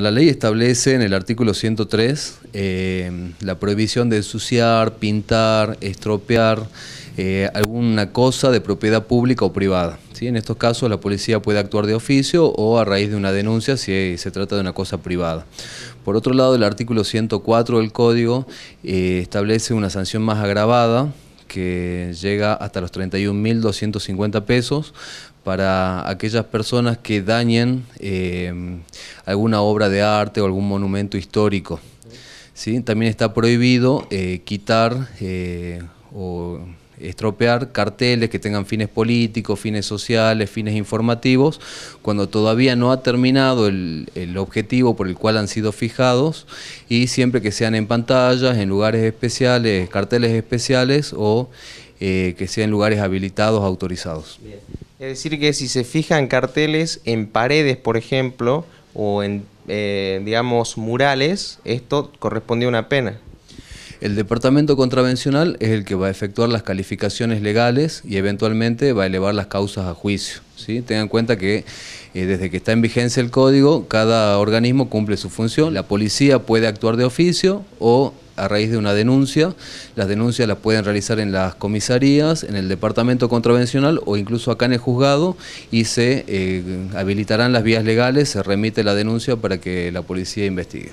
La ley establece en el artículo 103 eh, la prohibición de ensuciar, pintar, estropear eh, alguna cosa de propiedad pública o privada. En estos casos la policía puede actuar de oficio o a raíz de una denuncia si se trata de una cosa privada. Por otro lado, el artículo 104 del Código eh, establece una sanción más agravada que llega hasta los 31.250 pesos para aquellas personas que dañen eh, alguna obra de arte o algún monumento histórico. ¿sí? También está prohibido eh, quitar eh, o estropear carteles que tengan fines políticos, fines sociales, fines informativos, cuando todavía no ha terminado el, objetivo por el cual han sido fijados y siempre que sean en pantallas, en lugares especiales, carteles especiales o eh, que sean lugares habilitados, autorizados. Es decir, que si se fijan carteles en paredes, por ejemplo, o en, eh, digamos, murales, esto corresponde a una pena. El departamento contravencional es el que va a efectuar las calificaciones legales y eventualmente va a elevar las causas a juicio. Tengan en cuenta que eh, desde que está en vigencia el código, cada organismo cumple su función. La policía puede actuar de oficio o a raíz de una denuncia. Las denuncias las pueden realizar en las comisarías, en el departamento contravencional o incluso acá en el juzgado y se eh, habilitarán las vías legales, se remite la denuncia para que la policía investigue.